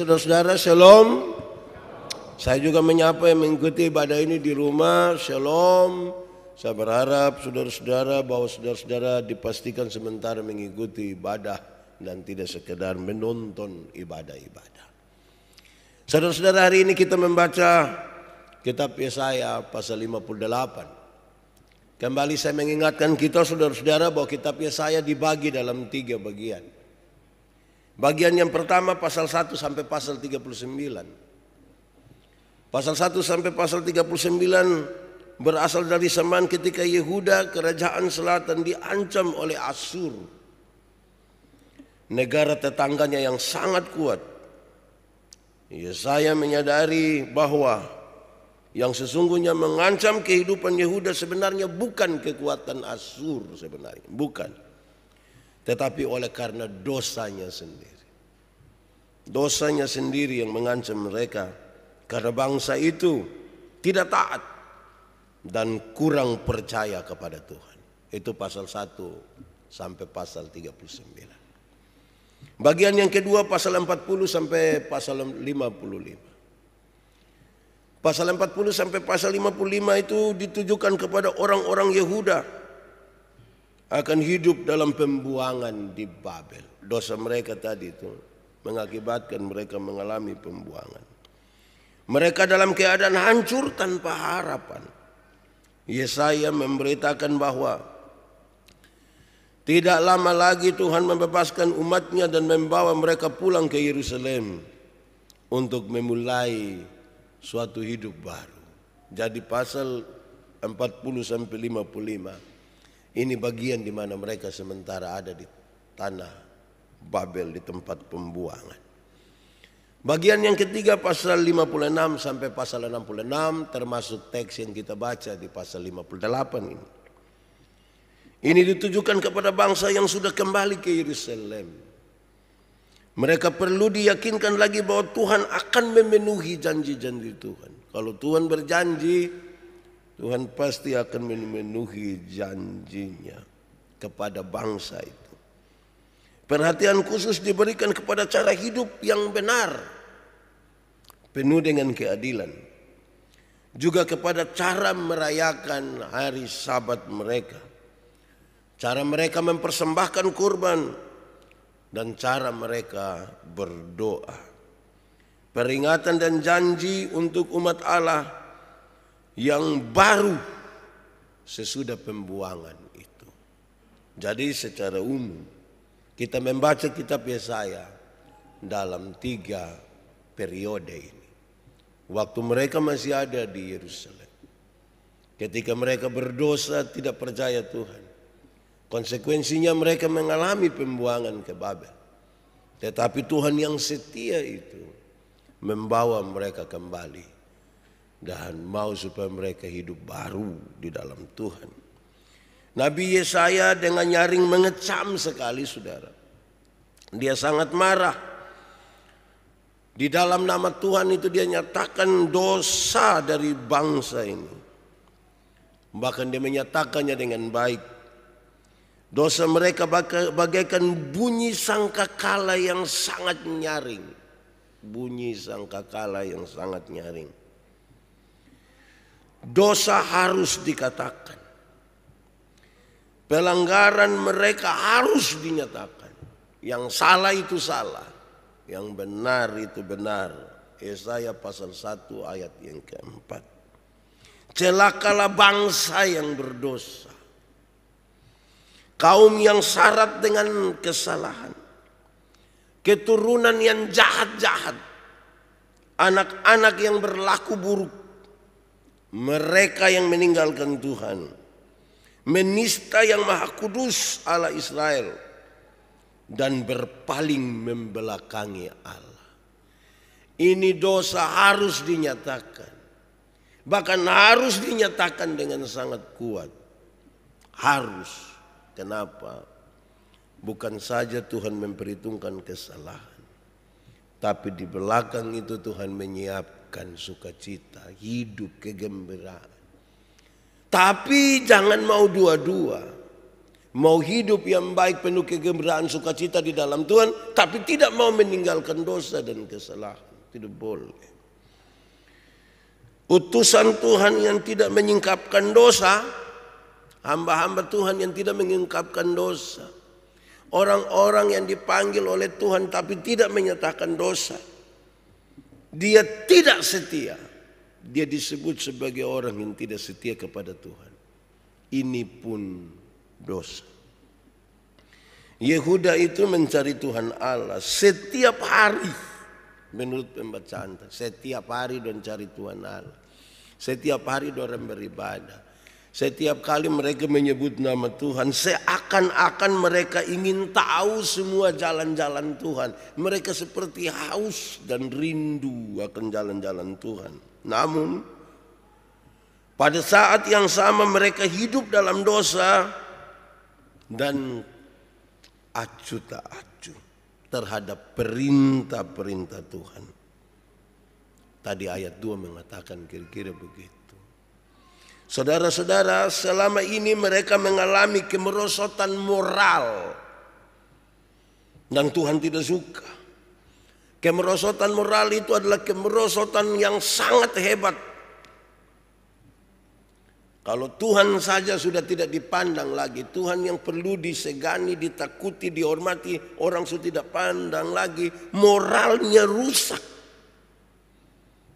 Saudara-saudara, shalom. Saya juga menyapa yang mengikuti ibadah ini di rumah, shalom. Saya berharap saudara-saudara bahwa saudara-saudara dipastikan sementara mengikuti ibadah dan tidak sekedar menonton ibadah-ibadah. Saudara-saudara hari ini kita membaca kitab Yesaya pasal 58. Kembali saya mengingatkan kita saudara-saudara bahwa kitab Yesaya dibagi dalam tiga bagian. Bagian yang pertama pasal 1 sampai pasal 39. Pasal 1 sampai pasal 39 berasal dari zaman ketika Yehuda kerajaan selatan diancam oleh Asur. Negara tetangganya yang sangat kuat. Yesaya menyadari bahwa yang sesungguhnya mengancam kehidupan Yehuda sebenarnya bukan kekuatan Asur sebenarnya, bukan. Tetapi oleh karena dosanya sendiri. Dosanya sendiri yang mengancam mereka. Karena bangsa itu tidak taat dan kurang percaya kepada Tuhan. Itu pasal 1 sampai pasal 39. Bagian yang kedua pasal 40 sampai pasal 55. Pasal 40 sampai pasal 55 itu ditujukan kepada orang-orang Yehuda akan hidup dalam pembuangan di Babel. Dosa mereka tadi itu mengakibatkan mereka mengalami pembuangan. Mereka dalam keadaan hancur tanpa harapan. Yesaya memberitakan bahwa tidak lama lagi Tuhan membebaskan umatnya dan membawa mereka pulang ke Yerusalem untuk memulai suatu hidup baru. Jadi pasal 40 sampai 55 ini bagian di mana mereka sementara ada di tanah Babel di tempat pembuangan. Bagian yang ketiga pasal 56 sampai pasal 66 termasuk teks yang kita baca di pasal 58 ini. Ini ditujukan kepada bangsa yang sudah kembali ke Yerusalem. Mereka perlu diyakinkan lagi bahwa Tuhan akan memenuhi janji-janji Tuhan. Kalau Tuhan berjanji, Tuhan pasti akan memenuhi janjinya kepada bangsa itu. Perhatian khusus diberikan kepada cara hidup yang benar, penuh dengan keadilan. Juga kepada cara merayakan hari sabat mereka. Cara mereka mempersembahkan kurban dan cara mereka berdoa. Peringatan dan janji untuk umat Allah – yang baru sesudah pembuangan itu. Jadi secara umum kita membaca kitab Yesaya dalam tiga periode ini. Waktu mereka masih ada di Yerusalem. Ketika mereka berdosa tidak percaya Tuhan. Konsekuensinya mereka mengalami pembuangan ke Babel. Tetapi Tuhan yang setia itu membawa mereka kembali dan mau supaya mereka hidup baru di dalam Tuhan. Nabi Yesaya dengan nyaring mengecam sekali saudara. Dia sangat marah. Di dalam nama Tuhan itu dia nyatakan dosa dari bangsa ini. Bahkan dia menyatakannya dengan baik. Dosa mereka bagaikan bunyi sangkakala yang sangat nyaring. Bunyi sangkakala yang sangat nyaring. Dosa harus dikatakan. Pelanggaran mereka harus dinyatakan. Yang salah itu salah. Yang benar itu benar. Yesaya pasal 1 ayat yang keempat. Celakalah bangsa yang berdosa. Kaum yang syarat dengan kesalahan. Keturunan yang jahat-jahat. Anak-anak yang berlaku buruk mereka yang meninggalkan Tuhan menista yang maha kudus Allah Israel dan berpaling membelakangi Allah ini dosa harus dinyatakan bahkan harus dinyatakan dengan sangat kuat harus kenapa bukan saja Tuhan memperhitungkan kesalahan tapi di belakang itu Tuhan menyiapkan akan sukacita, hidup kegembiraan. Tapi jangan mau dua-dua. Mau hidup yang baik penuh kegembiraan sukacita di dalam Tuhan, tapi tidak mau meninggalkan dosa dan kesalahan. Tidak boleh. Utusan Tuhan yang tidak menyingkapkan dosa, hamba-hamba Tuhan yang tidak menyingkapkan dosa, orang-orang yang dipanggil oleh Tuhan tapi tidak menyatakan dosa, dia tidak setia, dia disebut sebagai orang yang tidak setia kepada Tuhan. Ini pun dosa. Yehuda itu mencari Tuhan Allah setiap hari. Menurut pembacaan, setiap hari dan cari Tuhan Allah. Setiap hari dorang beribadah. Setiap kali mereka menyebut nama Tuhan, seakan-akan mereka ingin tahu semua jalan-jalan Tuhan. Mereka seperti haus dan rindu akan jalan-jalan Tuhan. Namun, pada saat yang sama mereka hidup dalam dosa dan acu tak acu terhadap perintah-perintah Tuhan. Tadi ayat 2 mengatakan kira-kira begitu. Saudara-saudara, selama ini mereka mengalami kemerosotan moral dan Tuhan tidak suka. Kemerosotan moral itu adalah kemerosotan yang sangat hebat. Kalau Tuhan saja sudah tidak dipandang lagi, Tuhan yang perlu disegani, ditakuti, dihormati, orang sudah tidak pandang lagi, moralnya rusak.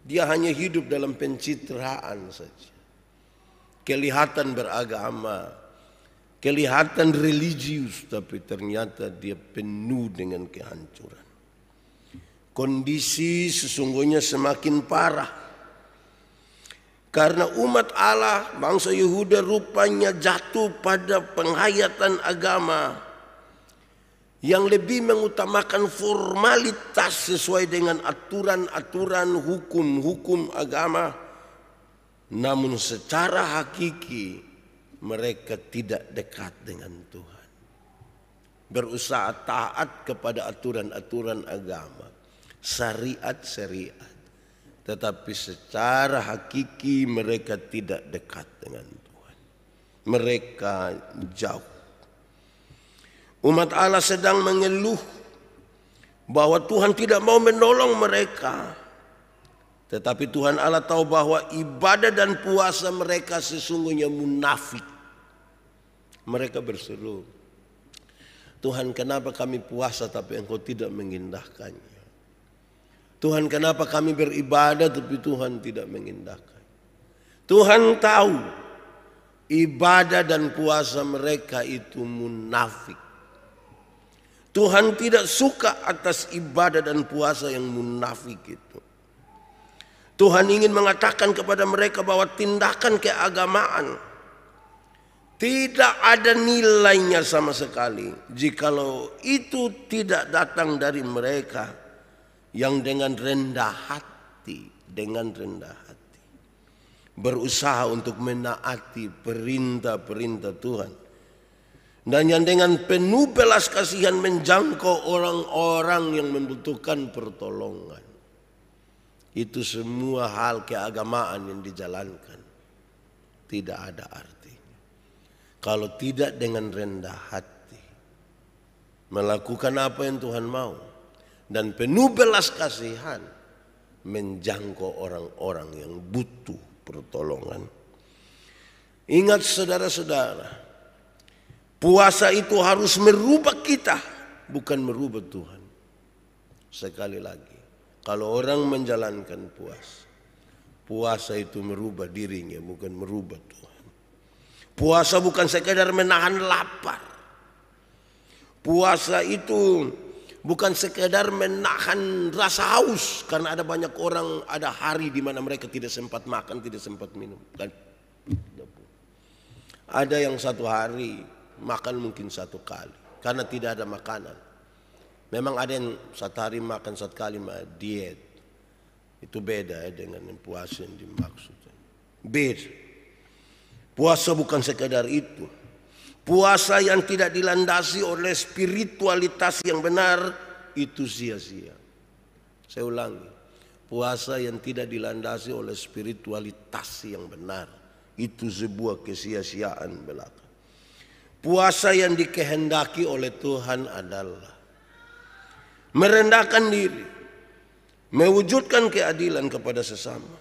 Dia hanya hidup dalam pencitraan saja kelihatan beragama, kelihatan religius tapi ternyata dia penuh dengan kehancuran. Kondisi sesungguhnya semakin parah. Karena umat Allah, bangsa Yehuda rupanya jatuh pada penghayatan agama yang lebih mengutamakan formalitas sesuai dengan aturan-aturan hukum-hukum agama namun secara hakiki mereka tidak dekat dengan Tuhan. Berusaha taat kepada aturan-aturan agama, syariat-syariat. Tetapi secara hakiki mereka tidak dekat dengan Tuhan. Mereka jauh. Umat Allah sedang mengeluh bahwa Tuhan tidak mau menolong mereka. Tetapi Tuhan Allah tahu bahwa ibadah dan puasa mereka sesungguhnya munafik. Mereka berseru, Tuhan kenapa kami puasa tapi engkau tidak mengindahkannya. Tuhan kenapa kami beribadah tapi Tuhan tidak mengindahkan. Tuhan tahu ibadah dan puasa mereka itu munafik. Tuhan tidak suka atas ibadah dan puasa yang munafik itu. Tuhan ingin mengatakan kepada mereka bahwa tindakan keagamaan tidak ada nilainya sama sekali jikalau itu tidak datang dari mereka yang dengan rendah hati, dengan rendah hati berusaha untuk menaati perintah-perintah Tuhan dan yang dengan penuh belas kasihan menjangkau orang-orang yang membutuhkan pertolongan itu semua hal keagamaan yang dijalankan tidak ada artinya. Kalau tidak dengan rendah hati melakukan apa yang Tuhan mau dan penuh belas kasihan menjangkau orang-orang yang butuh pertolongan. Ingat saudara-saudara, puasa itu harus merubah kita bukan merubah Tuhan. Sekali lagi kalau orang menjalankan puasa, puasa itu merubah dirinya, bukan merubah Tuhan. Puasa bukan sekadar menahan lapar. Puasa itu bukan sekedar menahan rasa haus karena ada banyak orang ada hari di mana mereka tidak sempat makan, tidak sempat minum. Kan? Ada yang satu hari makan mungkin satu kali karena tidak ada makanan. Memang ada yang satu hari makan satu kali diet. Itu beda ya dengan yang puasa yang dimaksud. Bir. Puasa bukan sekadar itu. Puasa yang tidak dilandasi oleh spiritualitas yang benar itu sia-sia. Saya ulangi. Puasa yang tidak dilandasi oleh spiritualitas yang benar itu sebuah kesia-siaan belaka. Puasa yang dikehendaki oleh Tuhan adalah merendahkan diri, mewujudkan keadilan kepada sesama,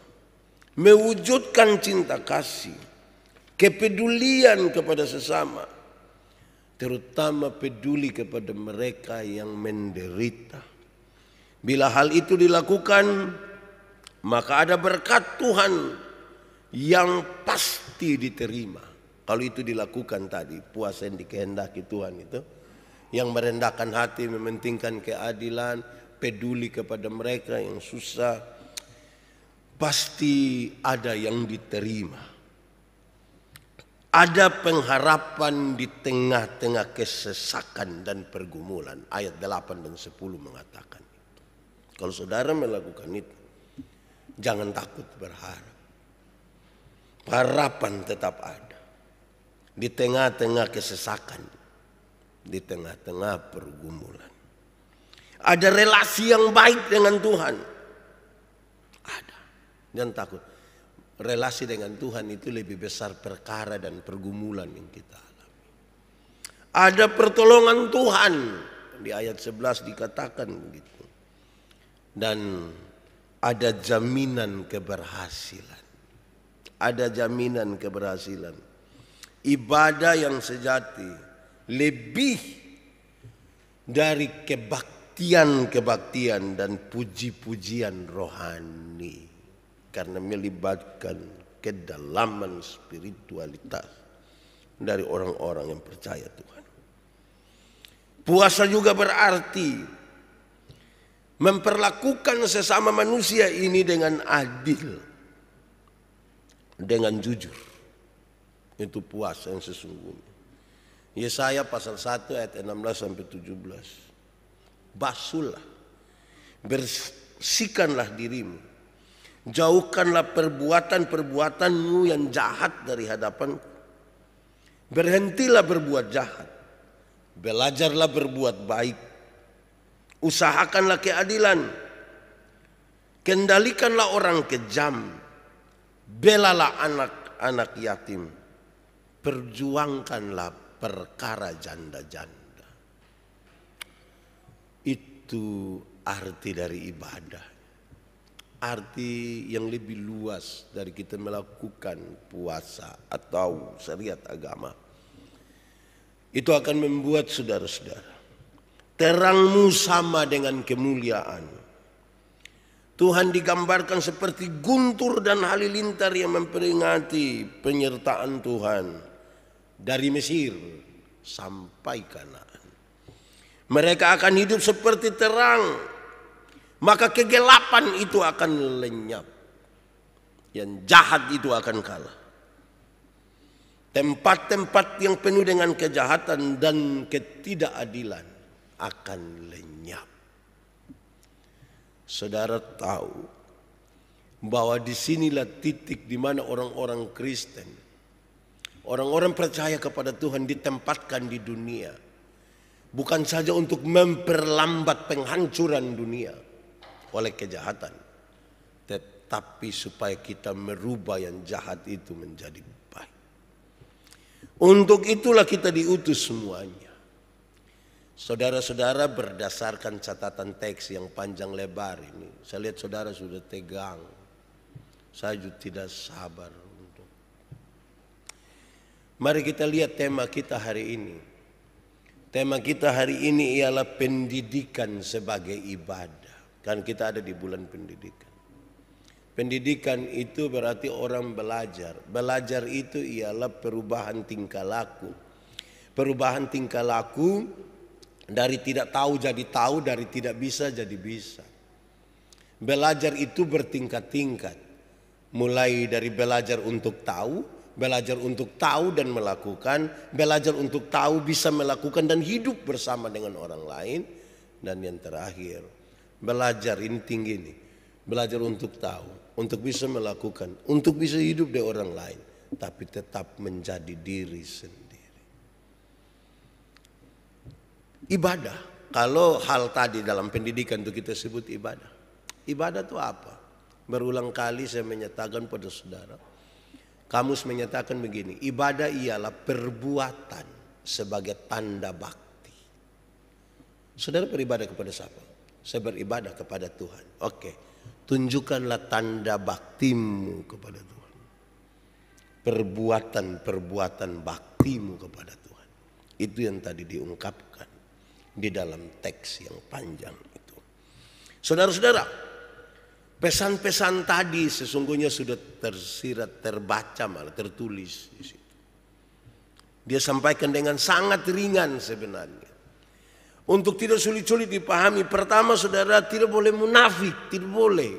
mewujudkan cinta kasih, kepedulian kepada sesama, terutama peduli kepada mereka yang menderita. Bila hal itu dilakukan, maka ada berkat Tuhan yang pasti diterima. Kalau itu dilakukan tadi, puasa yang dikehendaki Tuhan itu yang merendahkan hati, mementingkan keadilan, peduli kepada mereka yang susah. Pasti ada yang diterima ada pengharapan di tengah-tengah kesesakan dan pergumulan. Ayat 8 dan 10 mengatakan itu. Kalau saudara melakukan itu, jangan takut berharap. Harapan tetap ada di tengah-tengah kesesakan di tengah-tengah pergumulan. Ada relasi yang baik dengan Tuhan. Ada. Dan takut. Relasi dengan Tuhan itu lebih besar perkara dan pergumulan yang kita alami. Ada pertolongan Tuhan. Di ayat 11 dikatakan begitu. Dan ada jaminan keberhasilan. Ada jaminan keberhasilan. Ibadah yang sejati lebih dari kebaktian-kebaktian dan puji-pujian rohani karena melibatkan kedalaman spiritualitas dari orang-orang yang percaya Tuhan. Puasa juga berarti memperlakukan sesama manusia ini dengan adil, dengan jujur. Itu puasa yang sesungguhnya. Yesaya pasal 1 ayat 16 sampai 17. basullah Bersihkanlah dirimu. Jauhkanlah perbuatan-perbuatanmu yang jahat dari hadapanku. Berhentilah berbuat jahat. Belajarlah berbuat baik. Usahakanlah keadilan. Kendalikanlah orang kejam. Belalah anak-anak yatim. Perjuangkanlah perkara janda-janda. Itu arti dari ibadah. Arti yang lebih luas dari kita melakukan puasa atau syariat agama. Itu akan membuat saudara-saudara. Terangmu sama dengan kemuliaan. Tuhan digambarkan seperti guntur dan halilintar yang memperingati penyertaan Tuhan dari Mesir sampai Kanaan. Mereka akan hidup seperti terang, maka kegelapan itu akan lenyap. Yang jahat itu akan kalah. Tempat-tempat yang penuh dengan kejahatan dan ketidakadilan akan lenyap. Saudara tahu bahwa disinilah titik di mana orang-orang Kristen Orang-orang percaya kepada Tuhan ditempatkan di dunia. Bukan saja untuk memperlambat penghancuran dunia oleh kejahatan. Tetapi supaya kita merubah yang jahat itu menjadi baik. Untuk itulah kita diutus semuanya. Saudara-saudara berdasarkan catatan teks yang panjang lebar ini. Saya lihat saudara sudah tegang. Saya juga tidak sabar Mari kita lihat tema kita hari ini. Tema kita hari ini ialah pendidikan sebagai ibadah. Kan kita ada di bulan pendidikan. Pendidikan itu berarti orang belajar. Belajar itu ialah perubahan tingkah laku. Perubahan tingkah laku dari tidak tahu jadi tahu, dari tidak bisa jadi bisa. Belajar itu bertingkat-tingkat. Mulai dari belajar untuk tahu, belajar untuk tahu dan melakukan, belajar untuk tahu bisa melakukan dan hidup bersama dengan orang lain, dan yang terakhir belajar ini tinggi ini, belajar untuk tahu, untuk bisa melakukan, untuk bisa hidup di orang lain, tapi tetap menjadi diri sendiri. Ibadah, kalau hal tadi dalam pendidikan itu kita sebut ibadah. Ibadah itu apa? Berulang kali saya menyatakan pada saudara, Kamus menyatakan begini, ibadah ialah perbuatan sebagai tanda bakti. Saudara beribadah kepada siapa? Saya beribadah kepada Tuhan. Oke, tunjukkanlah tanda baktimu kepada Tuhan. Perbuatan-perbuatan baktimu kepada Tuhan. Itu yang tadi diungkapkan di dalam teks yang panjang itu. Saudara-saudara, Pesan-pesan tadi sesungguhnya sudah tersirat, terbaca malah tertulis di situ. Dia sampaikan dengan sangat ringan sebenarnya. Untuk tidak sulit-sulit dipahami, pertama saudara tidak boleh munafik, tidak boleh.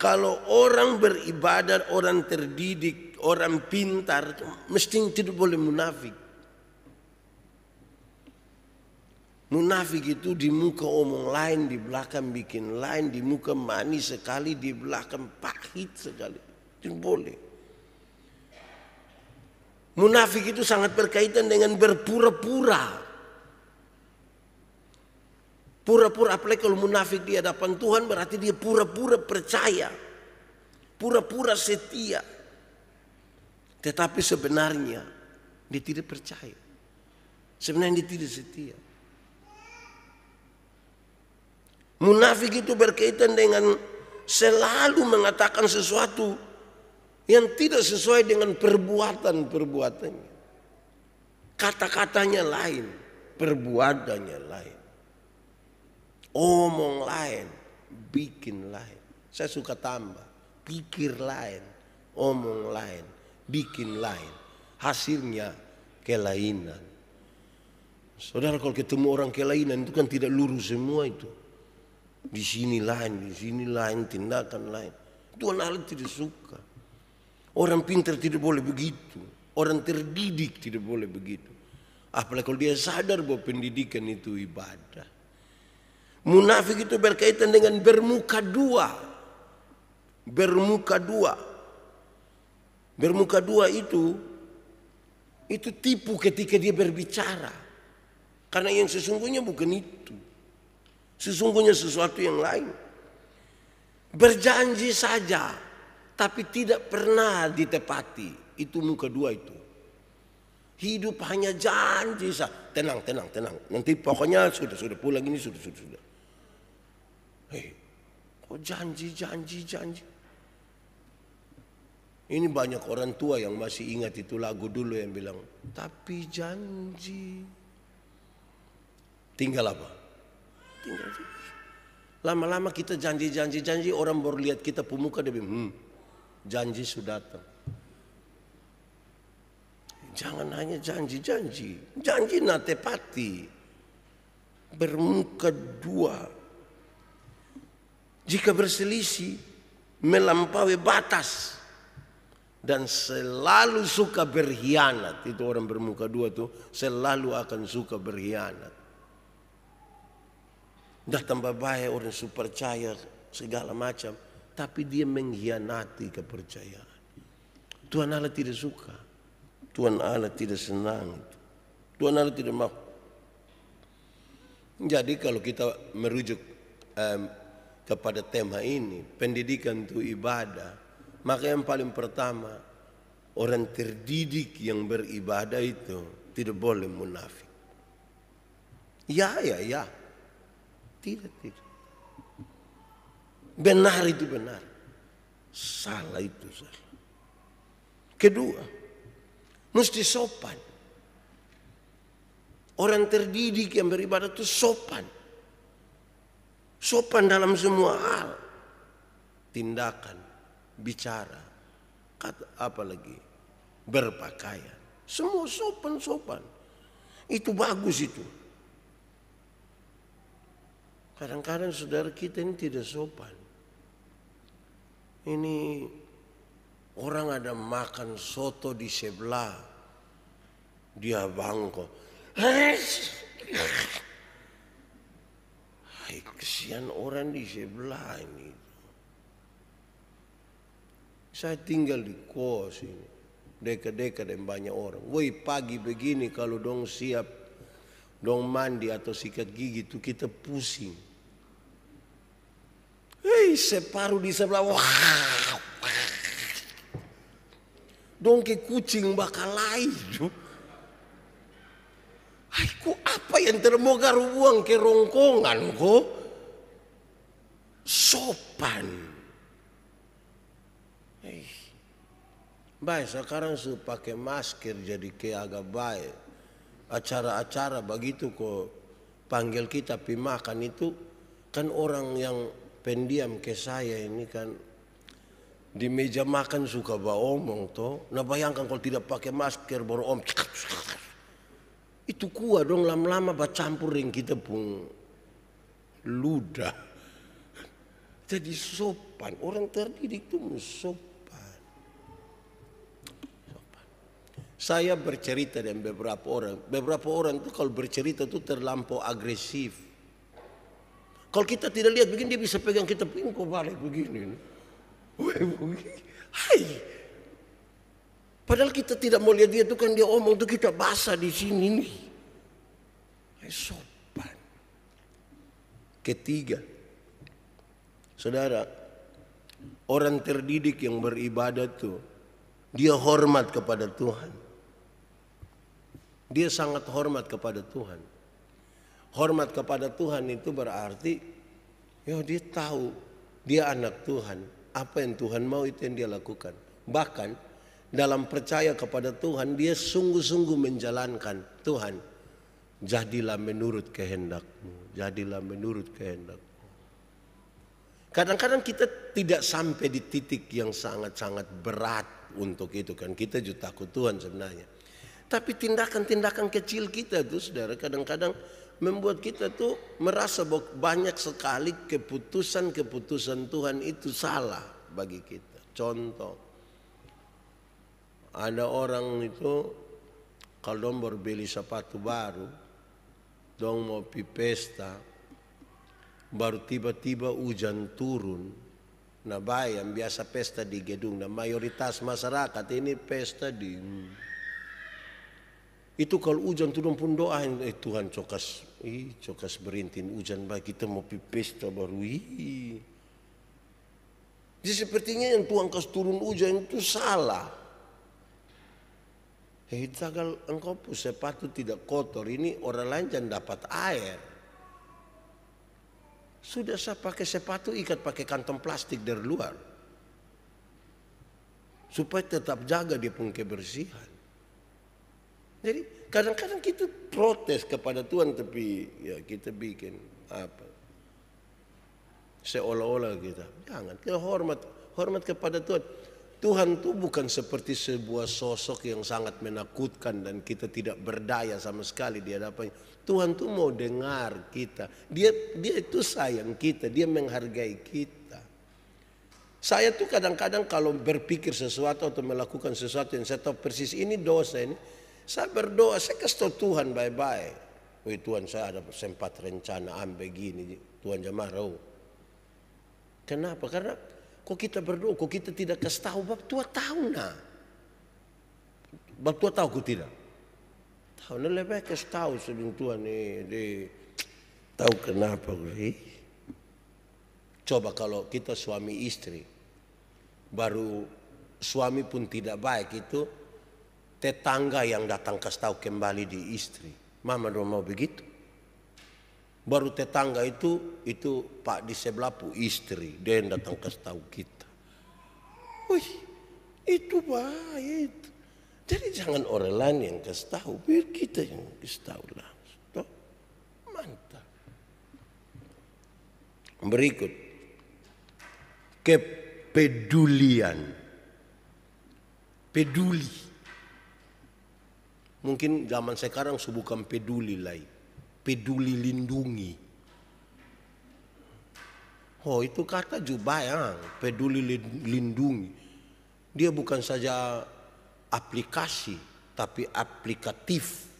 Kalau orang beribadah, orang terdidik, orang pintar, mesti tidak boleh munafik. Munafik itu di muka omong lain, di belakang bikin lain, di muka manis sekali, di belakang pahit sekali. Itu boleh. Munafik itu sangat berkaitan dengan berpura-pura. Pura-pura apalagi kalau munafik di hadapan Tuhan berarti dia pura-pura percaya. Pura-pura setia. Tetapi sebenarnya dia tidak percaya. Sebenarnya dia tidak setia. Munafik itu berkaitan dengan selalu mengatakan sesuatu yang tidak sesuai dengan perbuatan-perbuatannya. Kata-katanya lain, perbuatannya lain. Omong lain, bikin lain. Saya suka tambah, pikir lain, omong lain, bikin lain. Hasilnya kelainan. Saudara kalau ketemu orang kelainan itu kan tidak lurus semua itu. Di sini lain, di sini lain, tindakan lain. Tuhan Allah tidak suka. Orang pintar tidak boleh begitu. Orang terdidik tidak boleh begitu. Apalagi kalau dia sadar bahwa pendidikan itu ibadah. Munafik itu berkaitan dengan bermuka dua. Bermuka dua. Bermuka dua itu itu tipu ketika dia berbicara. Karena yang sesungguhnya bukan itu. Sesungguhnya sesuatu yang lain. Berjanji saja, tapi tidak pernah ditepati. Itu muka dua itu. Hidup hanya janji saja. Tenang, tenang, tenang. Nanti pokoknya sudah, sudah pulang ini sudah, sudah, sudah. Hei, kok janji, janji, janji. Ini banyak orang tua yang masih ingat itu lagu dulu yang bilang, tapi janji. Tinggal apa? tinggal Lama-lama kita janji-janji-janji orang baru lihat kita pemuka dia bilang, hmm, janji sudah datang. Jangan hanya janji-janji, janji natepati. Bermuka dua. Jika berselisih, melampaui batas dan selalu suka berkhianat. Itu orang bermuka dua tuh selalu akan suka berkhianat. Dah tambah baik orang yang percaya segala macam. Tapi dia mengkhianati kepercayaan. Tuhan Allah tidak suka. Tuhan Allah tidak senang. Tuhan Allah tidak mau. Jadi kalau kita merujuk um, kepada tema ini, pendidikan itu ibadah, maka yang paling pertama, orang terdidik yang beribadah itu tidak boleh munafik. Ya, ya, ya. Tidak, tidak. Benar itu benar. Salah itu salah. Kedua, mesti sopan. Orang terdidik yang beribadah itu sopan. Sopan dalam semua hal. Tindakan, bicara, kata apalagi berpakaian. Semua sopan-sopan. Itu bagus itu. Kadang-kadang saudara kita ini tidak sopan. Ini orang ada makan soto di sebelah. Dia bangko. Hai, kesian orang di sebelah ini. Saya tinggal di kos ini. dekat-dekat dan banyak orang. Woi pagi begini kalau dong siap dong mandi atau sikat gigi itu kita pusing. Wih, separuh di sebelah. Wah, dong Dongke kucing bakal lain. Aku apa yang termoga ruang ke rongkongan ko? Sopan. Eh. Baik, sekarang su pakai masker jadi ke agak baik. Acara-acara begitu kok panggil kita pi makan itu kan orang yang pendiam ke saya ini kan di meja makan suka bawa omong toh. Nah bayangkan kalau tidak pakai masker baru om itu kuah dong lama-lama bercampur dengan kita pun ludah. Jadi sopan, orang terdidik itu sopan. sopan. Saya bercerita dengan beberapa orang, beberapa orang itu kalau bercerita itu terlampau agresif kalau kita tidak lihat begini dia bisa pegang kita pinggul balik begini. Hai. Padahal kita tidak mau lihat dia itu kan dia omong itu kita basah di sini nih. Hai sopan. Ketiga. Saudara, orang terdidik yang beribadah tuh dia hormat kepada Tuhan. Dia sangat hormat kepada Tuhan. Hormat kepada Tuhan itu berarti ya dia tahu dia anak Tuhan. Apa yang Tuhan mau itu yang dia lakukan. Bahkan dalam percaya kepada Tuhan dia sungguh-sungguh menjalankan Tuhan. Jadilah menurut kehendakmu, jadilah menurut kehendakmu. Kadang-kadang kita tidak sampai di titik yang sangat-sangat berat untuk itu kan. Kita juga takut Tuhan sebenarnya. Tapi tindakan-tindakan kecil kita tuh saudara kadang-kadang membuat kita tuh merasa bahwa banyak sekali keputusan-keputusan Tuhan itu salah bagi kita. Contoh, ada orang itu kalau dong berbeli sepatu baru, dong mau pi pesta, baru tiba-tiba hujan turun. Nah bayang biasa pesta di gedung, nah mayoritas masyarakat ini pesta di itu kalau hujan turun pun doain eh Tuhan cokas Ih, cokas berintin hujan baik kita mau tak baru. Jadi sepertinya yang Tuhan kas turun hujan itu salah. Hei tagal engkau pun sepatu tidak kotor ini orang lain jangan dapat air. Sudah saya pakai sepatu ikat pakai kantong plastik dari luar. Supaya tetap jaga dia pun kebersihan. Jadi Kadang-kadang kita protes kepada Tuhan tapi ya kita bikin apa? Seolah-olah kita. Jangan, kita hormat, hormat kepada Tuhan. Tuhan itu bukan seperti sebuah sosok yang sangat menakutkan dan kita tidak berdaya sama sekali di hadapannya. Tuhan itu mau dengar kita. Dia dia itu sayang kita, dia menghargai kita. Saya tuh kadang-kadang kalau berpikir sesuatu atau melakukan sesuatu yang saya tahu persis ini dosa ini, saya berdoa, saya kasih tahu Tuhan baik-baik. Woi Tuhan saya ada sempat rencana am begini, Tuhan jamarau Kenapa? Karena kok kita berdoa, kok kita tidak kasih tahu, bab tua tahu nah. Bab tua tahu kok tidak? Tahu, nah lebih kasih tahu sebelum Tuhan nih, di tahu kenapa sih? Eh? Coba kalau kita suami istri, baru suami pun tidak baik itu, Tetangga yang datang kasih tahu kembali di istri. Mama dong mau begitu. Baru tetangga itu, itu Pak di sebelah pu istri. Dia yang datang kasih tahu kita. Wih, itu baik, Jadi jangan orang lain yang kasih tahu, biar kita yang kasih tahu langsung. Toh? Mantap. Berikut, kepedulian. Peduli Mungkin zaman sekarang subukan peduli lain, peduli lindungi. Oh itu kata juga bayang, peduli lindungi. Dia bukan saja aplikasi, tapi aplikatif.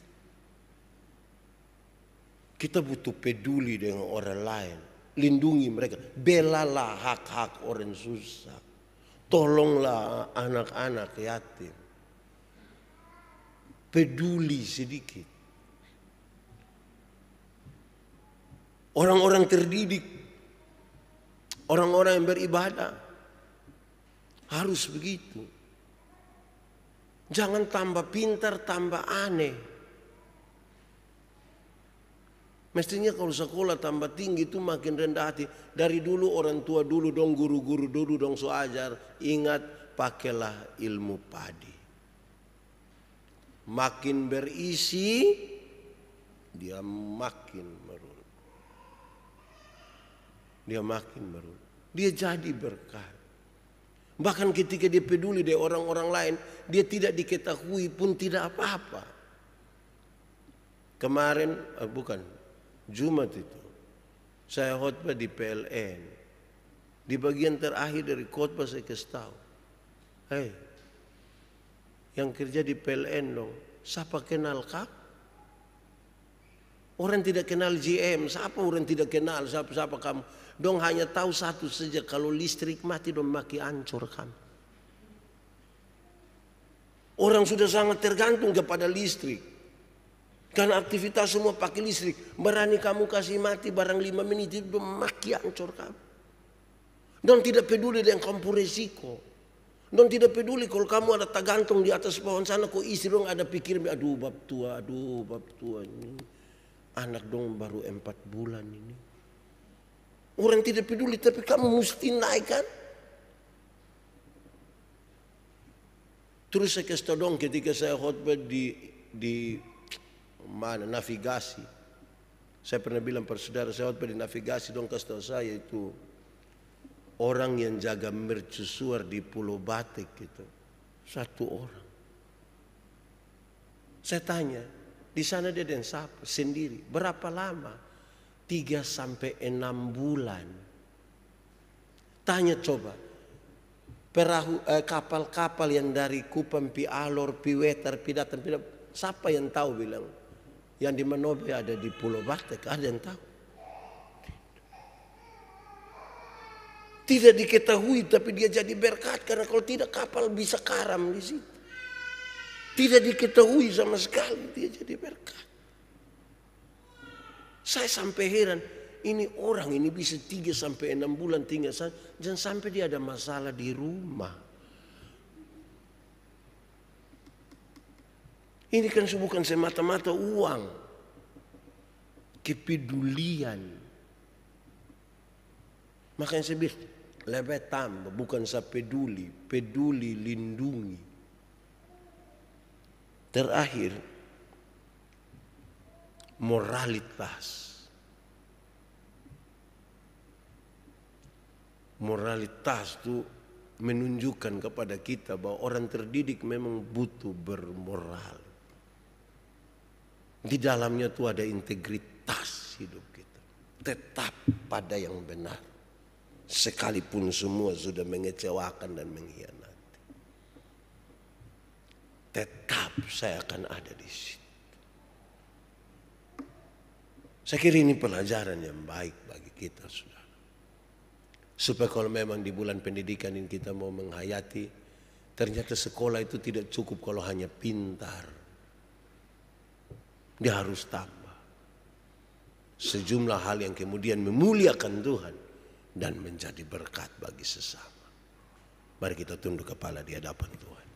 Kita butuh peduli dengan orang lain. Lindungi mereka. Belalah hak-hak orang susah. Tolonglah anak-anak yatim peduli sedikit. Orang-orang terdidik, orang-orang yang beribadah harus begitu. Jangan tambah pintar, tambah aneh. Mestinya kalau sekolah tambah tinggi itu makin rendah hati. Dari dulu orang tua dulu dong, guru-guru dulu dong so ajar. Ingat pakailah ilmu padi makin berisi dia makin merun. Dia makin merun. Dia jadi berkat. Bahkan ketika dia peduli dari orang-orang lain, dia tidak diketahui pun tidak apa-apa. Kemarin, eh, bukan, Jumat itu, saya khotbah di PLN. Di bagian terakhir dari khotbah saya kasih tahu. Hei, yang kerja di PLN dong. Siapa kenal kap? Orang tidak kenal GM, siapa orang tidak kenal, siapa-siapa kamu. Dong hanya tahu satu saja, kalau listrik mati dong maki ancur kamu. Orang sudah sangat tergantung kepada listrik. Karena aktivitas semua pakai listrik. Berani kamu kasih mati barang lima menit itu maki ancur kamu. Dong tidak peduli dengan kamu resiko. Non tidak peduli kalau kamu ada tak gantung di atas pohon sana, kok isi dong ada pikir, aduh bab tua, aduh bab tua ini. Anak dong baru empat bulan ini. Orang tidak peduli, tapi kamu mesti naik kan? Terus saya kasih dong ketika saya khutbah di di mana navigasi. Saya pernah bilang persaudara saya khutbah di navigasi dong kasih tahu saya itu orang yang jaga mercusuar di Pulau Batik gitu. Satu orang. Saya tanya, di sana dia dan siapa? Sendiri. Berapa lama? Tiga sampai enam bulan. Tanya coba, perahu eh, kapal-kapal yang dari Kupang, Pi Datang, Pi Datang. siapa yang tahu bilang? Yang di Manobe ada di Pulau Batik, ada yang tahu? Tidak diketahui tapi dia jadi berkat karena kalau tidak kapal bisa karam di situ. Tidak diketahui sama sekali dia jadi berkat. Saya sampai heran, ini orang ini bisa tiga sampai enam bulan tinggal sana, dan sampai dia ada masalah di rumah. Ini kan bukan semata-mata uang. Kepedulian. Makanya saya bilang, lebih tambah bukan saya peduli peduli lindungi terakhir moralitas moralitas itu menunjukkan kepada kita bahwa orang terdidik memang butuh bermoral di dalamnya itu ada integritas hidup kita tetap pada yang benar sekalipun semua sudah mengecewakan dan mengkhianati. Tetap saya akan ada di sini. Saya kira ini pelajaran yang baik bagi kita, sudah. Supaya kalau memang di bulan pendidikan ini kita mau menghayati, ternyata sekolah itu tidak cukup kalau hanya pintar. Dia harus tambah. Sejumlah hal yang kemudian memuliakan Tuhan dan menjadi berkat bagi sesama. Mari kita tunduk kepala di hadapan Tuhan.